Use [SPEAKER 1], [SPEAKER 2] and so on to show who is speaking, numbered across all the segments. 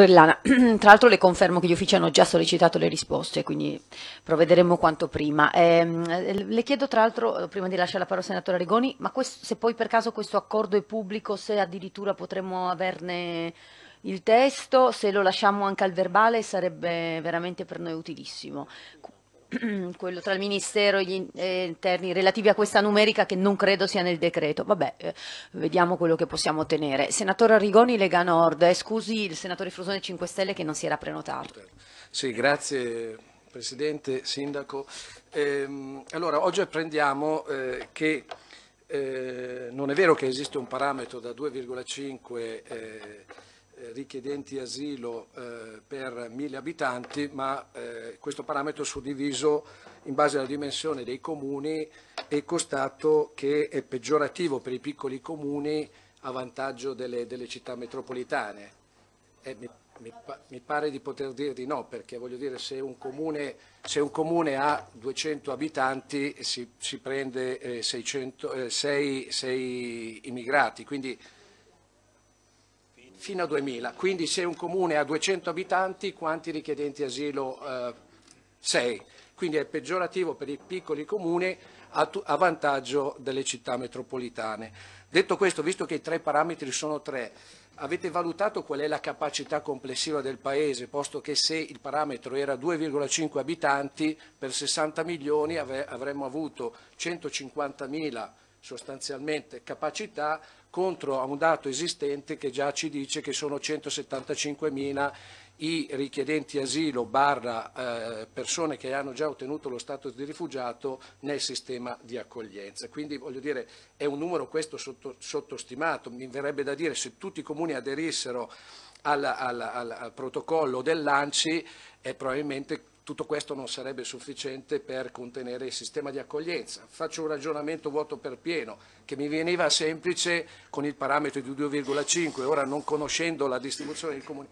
[SPEAKER 1] Tra l'altro le confermo che gli uffici hanno già sollecitato le risposte, quindi provvederemo quanto prima. Eh, le chiedo tra l'altro, prima di lasciare la parola al senatore Rigoni, ma questo, se poi per caso questo accordo è pubblico, se addirittura potremmo averne il testo, se lo lasciamo anche al verbale sarebbe veramente per noi utilissimo. quello tra il Ministero e gli interni relativi a questa numerica che non credo sia nel decreto. Vabbè, eh, vediamo quello che possiamo ottenere. Senatore Arrigoni, Lega Nord, eh, scusi il senatore Frosone 5 Stelle che non si era prenotato. Sì, grazie Presidente, Sindaco. Ehm, allora, oggi apprendiamo eh, che eh, non è vero che esiste un parametro da 2,5 eh, richiedenti asilo eh, per mille abitanti, ma eh, questo parametro suddiviso in base alla dimensione dei comuni è costato che è peggiorativo per i piccoli comuni a vantaggio delle, delle città metropolitane. Eh, mi, mi, mi, pare di poter dire di no, perché voglio dire se un comune, se un comune ha 200 abitanti si, si prende eh, 600, 6, eh, immigrati, quindi fino a 2000. Quindi se un comune ha 200 abitanti, quanti richiedenti asilo? 6. Eh, Quindi è peggiorativo per i piccoli comuni a, a, vantaggio delle città metropolitane. Detto questo, visto che i tre parametri sono tre, avete valutato qual è la capacità complessiva del Paese, posto che se il parametro era 2,5 abitanti, per 60 milioni avremmo avuto 150 mila sostanzialmente capacità contro a un dato esistente che già ci dice che sono 175.000 i richiedenti asilo barra eh, persone che hanno già ottenuto lo status di rifugiato nel sistema di accoglienza. Quindi voglio dire è un numero questo sotto, sottostimato, mi verrebbe da dire se tutti i comuni aderissero al, al, al, al protocollo dell'ANCI eh, probabilmente tutto questo non sarebbe sufficiente per contenere il sistema di accoglienza. Faccio un ragionamento vuoto per pieno che mi veniva semplice con il parametro di 2,5, ora non conoscendo la distribuzione del comune.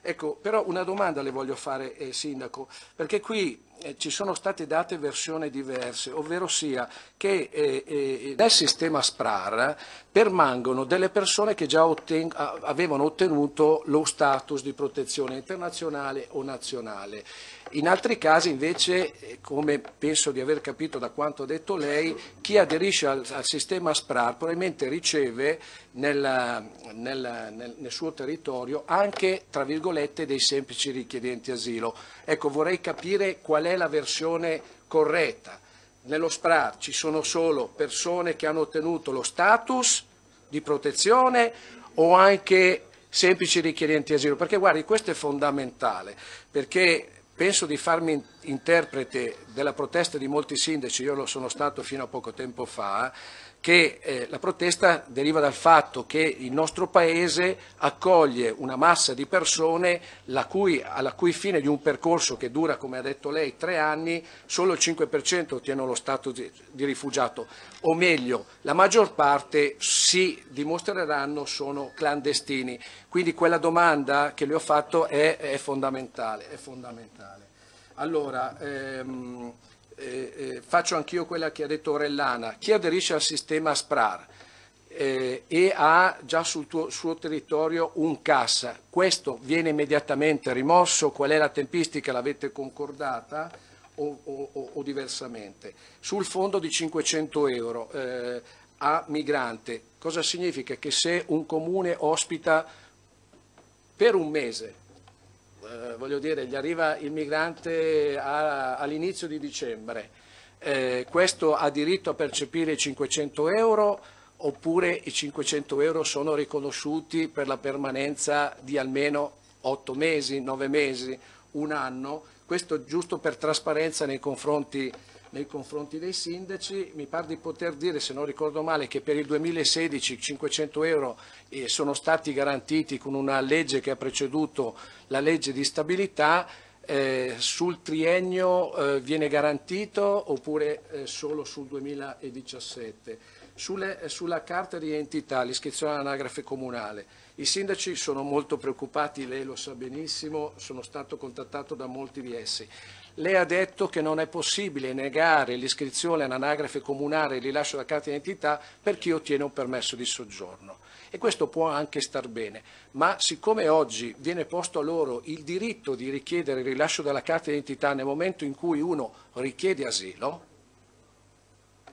[SPEAKER 1] Ecco, però una domanda le voglio fare, eh, Sindaco, perché qui eh, ci sono state date versioni diverse, ovvero sia che eh, eh, nel sistema SPRAR permangono delle persone che già otten avevano ottenuto lo status di protezione internazionale o nazionale. In altri casi invece, eh, come penso di aver capito da quanto ha detto lei, chi aderisce al, al sistema SPRAR probabilmente riceve nel, nel, nel, nel, suo territorio anche, tra virgolette, dei semplici richiedenti asilo. Ecco, vorrei capire qual è è la versione corretta. Nello SPRAR ci sono solo persone che hanno ottenuto lo status di protezione o anche semplici richiedenti asilo, perché guardi questo è fondamentale, perché penso di farmi interprete della protesta di molti sindaci, io lo sono stato fino a poco tempo fa, che eh, la protesta deriva dal fatto che il nostro Paese accoglie una massa di persone cui, alla cui fine di un percorso che dura, come ha detto lei, tre anni, solo il 5% ottiene lo stato di, di rifugiato, o meglio, la maggior parte si dimostreranno sono clandestini. Quindi quella domanda che le ho fatto è, è fondamentale. È fondamentale. Allora, ehm, eh, eh, faccio anch'io quella che ha detto Orellana, chi aderisce al sistema SPRAR eh, e ha già sul tuo, suo territorio un cassa, questo viene immediatamente rimosso, qual è la tempistica, l'avete concordata? O, o, o, diversamente. Sul fondo di 500 euro eh, a migrante, cosa significa? Che se un comune ospita per un mese eh, voglio dire, gli arriva il migrante all'inizio di dicembre, eh, questo ha diritto a percepire 500 euro oppure i 500 euro sono riconosciuti per la permanenza di almeno 8 mesi, 9 mesi, un anno, questo giusto per trasparenza nei confronti nei confronti dei sindaci, mi pare di poter dire, se non ricordo male, che per il 2016 500 euro eh, sono stati garantiti con una legge che ha preceduto la legge di stabilità, eh, sul triennio eh, viene garantito oppure eh, solo sul 2017? sulle, sulla carta di identità, l'iscrizione all'anagrafe comunale. I sindaci sono molto preoccupati, lei lo sa benissimo, sono stato contattato da molti di essi. Lei ha detto che non è possibile negare l'iscrizione all'anagrafe comunale e il rilascio della carta di identità per chi ottiene un permesso di soggiorno. E questo può anche star bene, ma siccome oggi viene posto a loro il diritto di richiedere il rilascio della carta di identità nel momento in cui uno richiede asilo,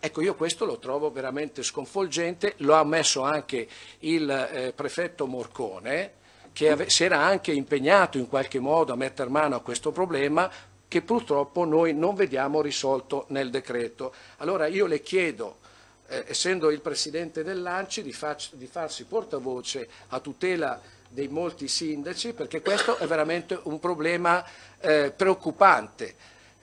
[SPEAKER 1] Ecco, io questo lo trovo veramente sconvolgente, lo ha ammesso anche il eh, prefetto Morcone, che ave- si era anche impegnato in qualche modo a mettere mano a questo problema, che purtroppo noi non vediamo risolto nel decreto. Allora io le chiedo, eh, essendo il Presidente dell'Anci, di, fac- di farsi portavoce a tutela dei molti sindaci, perché questo è veramente un problema eh, preoccupante.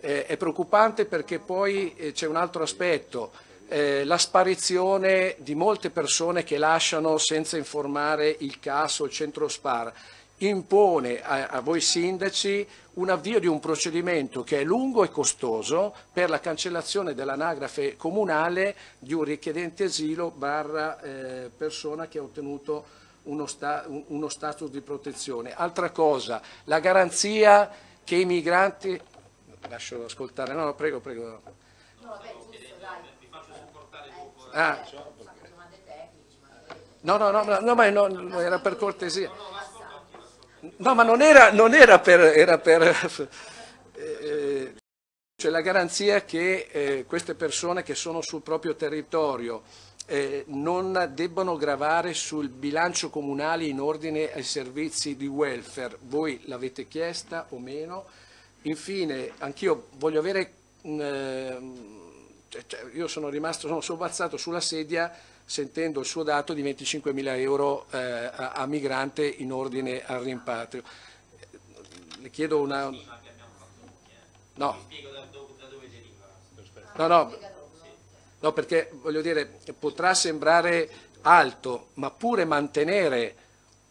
[SPEAKER 1] Eh, è preoccupante perché poi eh, c'è un altro aspetto, eh, la sparizione di molte persone che lasciano senza informare il CAS o il centro SPAR impone a, a, voi sindaci un avvio di un procedimento che è lungo e costoso per la cancellazione dell'anagrafe comunale di un richiedente asilo barra eh, persona che ha ottenuto uno, sta, uno status di protezione. Altra cosa, la garanzia che i migranti lascio ascoltare. No, prego, prego. No, vabbè, giusto, dai. Ti faccio supportare dopo. Eh. Eh, ah. No, no, no, no, ma no, era per cortesia. No, ma non era, non era per... Era per eh, cioè la garanzia che eh, queste persone che sono sul proprio territorio eh, non debbano gravare sul bilancio comunale in ordine ai servizi di welfare. Voi l'avete chiesta o meno? Infine, anch'io voglio avere, eh, cioè, cioè, io sono rimasto, sono sobbalzato sulla sedia sentendo il suo dato di 25 mila euro eh, a, a migrante in ordine al rimpatrio. Le chiedo una... No. No, no, no, perché voglio dire, potrà sembrare alto, ma pure mantenere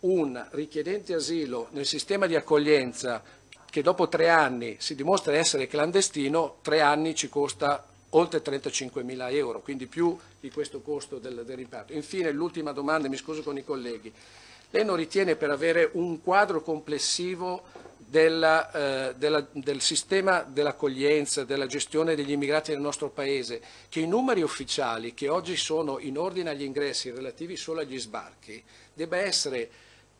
[SPEAKER 1] un richiedente asilo nel sistema di accoglienza che dopo tre anni si dimostra essere clandestino, tre anni ci costa oltre 35.000 euro, quindi più di questo costo del, del rimpatrio. Infine l'ultima domanda, mi scuso con i colleghi. Lei non ritiene per avere un quadro complessivo della, eh, della, del sistema dell'accoglienza, della gestione degli immigrati nel nostro Paese, che i numeri ufficiali che oggi sono in ordine agli ingressi relativi solo agli sbarchi, debba essere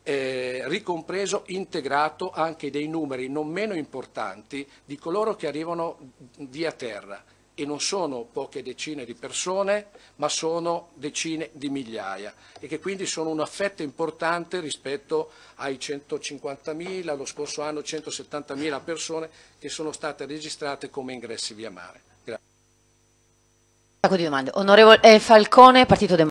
[SPEAKER 1] eh, ricompreso, integrato anche dei numeri non meno importanti di coloro che arrivano via terra e non sono poche decine di persone, ma sono decine di migliaia e che quindi sono una fetta importante rispetto ai 150.000, lo scorso anno 170.000 persone che sono state registrate come ingressi via mare. Grazie. Onorevole eh, Falcone, Partito Democratico.